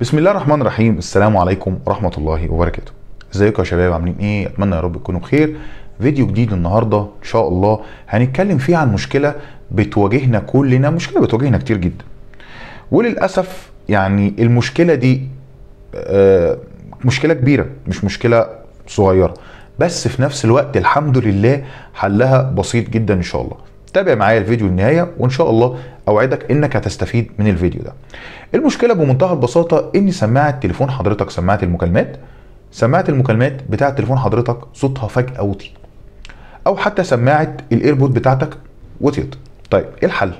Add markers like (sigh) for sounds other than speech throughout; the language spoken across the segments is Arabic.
بسم الله الرحمن الرحيم السلام عليكم ورحمه الله وبركاته ازيكم يا شباب عاملين ايه اتمنى يا رب تكونوا بخير فيديو جديد النهارده ان شاء الله هنتكلم فيه عن مشكله بتواجهنا كلنا مشكله بتواجهنا كتير جدا وللاسف يعني المشكله دي آه، مشكله كبيره مش مشكله صغيره بس في نفس الوقت الحمد لله حلها بسيط جدا ان شاء الله تابع معايا الفيديو للنهايه وان شاء الله اوعدك انك هتستفيد من الفيديو ده. المشكله بمنتهى البساطه ان سماعه تليفون حضرتك سماعه المكالمات سماعه المكالمات بتاعه تليفون حضرتك صوتها فجاه وطي. او حتى سماعه الايربود بتاعتك وطيت. طيب ايه الحل؟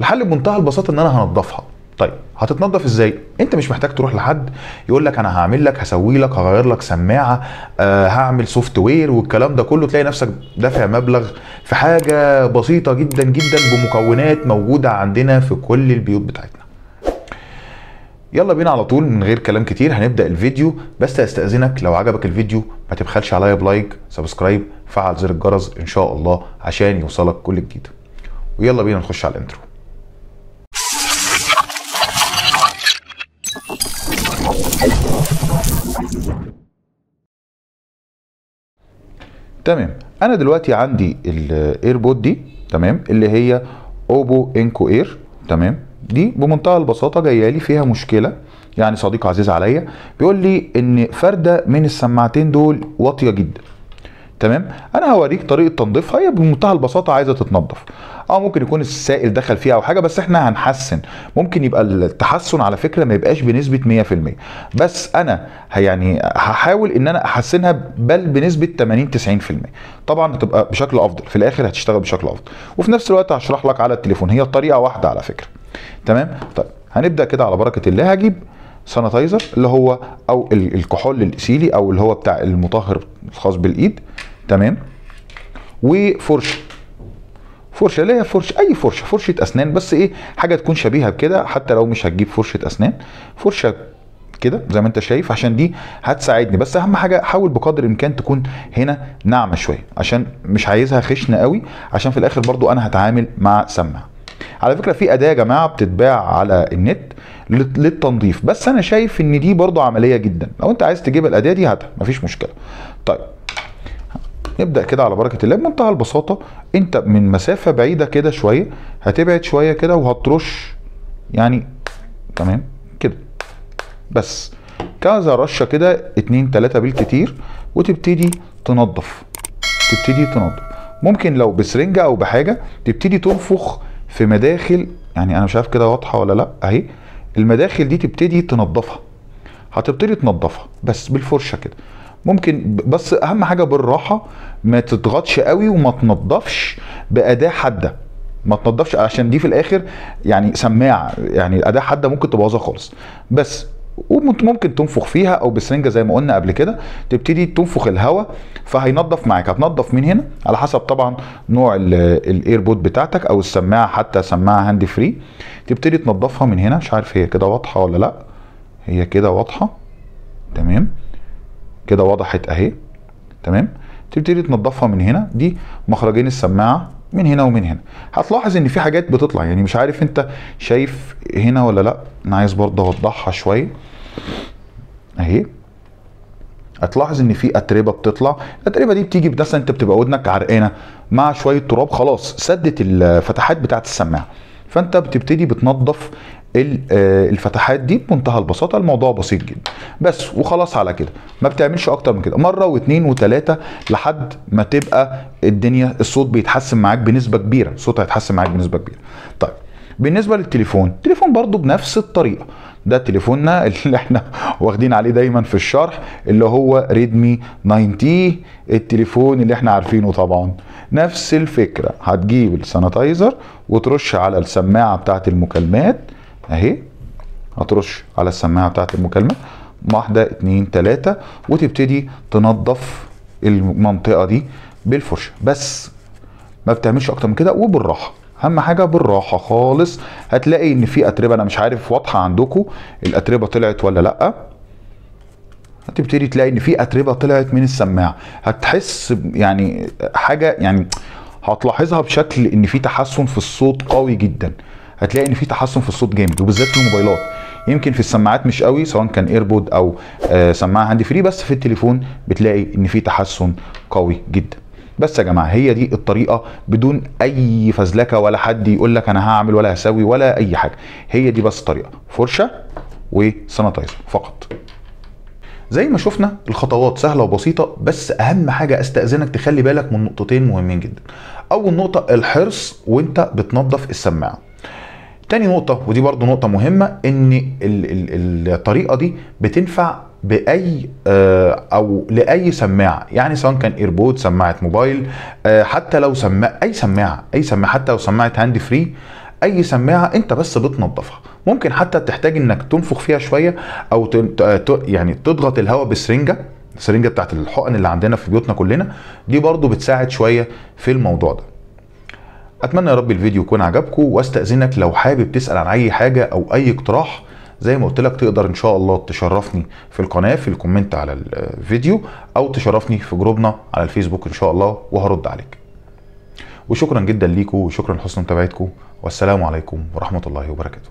الحل بمنتهى البساطه ان انا هنضفها طيب هتتنضف ازاي انت مش محتاج تروح لحد يقول لك انا هعمل لك هسوي لك هغير لك سماعه آه هعمل سوفت وير والكلام ده كله تلاقي نفسك دافع مبلغ في حاجه بسيطه جدا جدا بمكونات موجوده عندنا في كل البيوت بتاعتنا يلا بينا على طول من غير كلام كتير هنبدا الفيديو بس استاذنك لو عجبك الفيديو ما تبخلش عليا بلايك سبسكرايب فعل زر الجرس ان شاء الله عشان يوصلك كل جديد ويلا بينا نخش على الانترو تمام انا دلوقتي عندي الايربود دي تمام اللي هي اوبو انكو اير تمام دي بمنتهى البساطه جايه لي فيها مشكله يعني صديق عزيز عليا بيقول لي ان فرده من السماعتين دول واطيه جدا تمام انا هوريك طريقه تنظيفها هي بمنتهى البساطه عايزه تتنظف اه ممكن يكون السائل دخل فيها او حاجه بس احنا هنحسن ممكن يبقى التحسن على فكره ما يبقاش بنسبه 100% بس انا يعني هحاول ان انا احسنها بل بنسبه 80 90% طبعا هتبقى بشكل افضل في الاخر هتشتغل بشكل افضل وفي نفس الوقت هشرح لك على التليفون هي طريقه واحده على فكره تمام طيب هنبدا كده على بركه الله هجيب سانيتايزر اللي هو او الكحول الاسيلي او اللي هو بتاع المطهر الخاص بالايد تمام وفرشه فرشه اللي هي فرشه اي فرشه فرشه اسنان بس ايه حاجه تكون شبيهه بكده حتى لو مش هتجيب فرشه اسنان فرشه كده زي ما انت شايف عشان دي هتساعدني بس اهم حاجه حاول بقدر الامكان تكون هنا ناعمه شويه عشان مش عايزها خشنه قوي عشان في الاخر برضو انا هتعامل مع سماعه على فكره في اداه يا جماعه بتتباع على النت للتنظيف بس انا شايف ان دي برضو عمليه جدا لو انت عايز تجيب الاداه دي هاتها مفيش مشكله طيب نبدا كده على بركه الله بمنتهى البساطه انت من مسافه بعيده كده شويه هتبعد شويه كده وهترش يعني تمام كده بس كذا رشه كده اتنين تلاته بالكتير وتبتدي تنظف تبتدي تنظف ممكن لو بسرنجه او بحاجه تبتدي تنفخ في مداخل يعني انا مش عارف كده واضحه ولا لا اهي المداخل دي تبتدي تنظفها هتبتدي تنظفها بس بالفرشه كده ممكن بس اهم حاجه بالراحه ما تضغطش قوي وما تنضفش باداه حاده ما تنضفش عشان دي في الاخر يعني سماعه يعني اداه حاده ممكن تبوظها خالص بس وممكن تنفخ فيها او بسرنجه زي ما قلنا قبل كده تبتدي تنفخ الهواء فهينضف معاك هتنضف من هنا على حسب طبعا نوع الايربود بتاعتك او السماعه حتى سماعه هاند فري تبتدي تنضفها من هنا مش عارف هي كده واضحه ولا لا هي كده واضحه تمام كده وضحت اهي تمام تبتدي تنضفها من هنا دي مخرجين السماعه من هنا ومن هنا هتلاحظ ان في حاجات بتطلع يعني مش عارف انت شايف هنا ولا لا انا عايز برضه اوضحها شويه اهي هتلاحظ ان في اتربه بتطلع الاتربه دي بتيجي مثلا انت بتبقى ودنك عرقانه مع شويه تراب خلاص سدت الفتحات بتاعت السماعه فانت بتبتدي بتنضف آه، الفتحات دي بمنتهى البساطه الموضوع بسيط جدا بس وخلاص على كده ما بتعملش اكتر من كده مره واثنين وثلاثه لحد ما تبقى الدنيا الصوت بيتحسن معاك بنسبه كبيره الصوت هيتحسن معاك بنسبه كبيره طيب بالنسبه للتليفون التليفون برضو بنفس الطريقه ده تليفوننا (laughs) اللي احنا واخدين عليه دايما في الشرح اللي هو ريدمي 90 التليفون اللي احنا عارفينه طبعا نفس الفكره هتجيب السانيتايزر وترش على السماعه بتاعه المكالمات اهي هترش على السماعه بتاعت المكالمه واحده اتنين تلاته وتبتدي تنظف المنطقه دي بالفرشه بس ما بتعملش اكتر من كده وبالراحه اهم حاجه بالراحه خالص هتلاقي ان في اتربه انا مش عارف واضحه عندكم الاتربه طلعت ولا لا هتبتدي تلاقي ان في اتربه طلعت من السماعه هتحس يعني حاجه يعني هتلاحظها بشكل ان في تحسن في الصوت قوي جدا هتلاقي ان في تحسن في الصوت جامد وبالذات في الموبايلات يمكن في السماعات مش قوي سواء كان ايربود او آه، سماعه هاند فري بس في التليفون بتلاقي ان في تحسن قوي جدا بس يا جماعه هي دي الطريقه بدون اي فزلكه ولا حد يقول لك انا هعمل ولا هسوي ولا اي حاجه هي دي بس طريقه فرشه وسانيتايزر فقط زي ما شفنا الخطوات سهله وبسيطه بس اهم حاجه استاذنك تخلي بالك من نقطتين مهمين جدا اول نقطه الحرص وانت بتنظف السماعه تاني نقطة ودي برضو نقطة مهمة ان الطريقة دي بتنفع باي آه، او لاي سماعه يعني سواء كان ايربود سماعه موبايل آه، حتى لو سماعه اي سماعه اي سماعه حتى لو سماعه هاند فري اي سماعه انت بس بتنظفها ممكن حتى تحتاج انك تنفخ فيها شويه او يعني تضغط الهواء بسرنجه السرنجه بتاعت الحقن اللي عندنا في بيوتنا كلنا دي برضو بتساعد شويه في الموضوع ده اتمنى يا رب الفيديو يكون عجبكم واستاذنك لو حابب تسال عن اي حاجه او اي اقتراح زي ما قلت لك تقدر ان شاء الله تشرفني في القناه في الكومنت على الفيديو او تشرفني في جروبنا على الفيسبوك ان شاء الله وهرد عليك وشكرا جدا ليكم وشكرا لحسن متابعتكم والسلام عليكم ورحمه الله وبركاته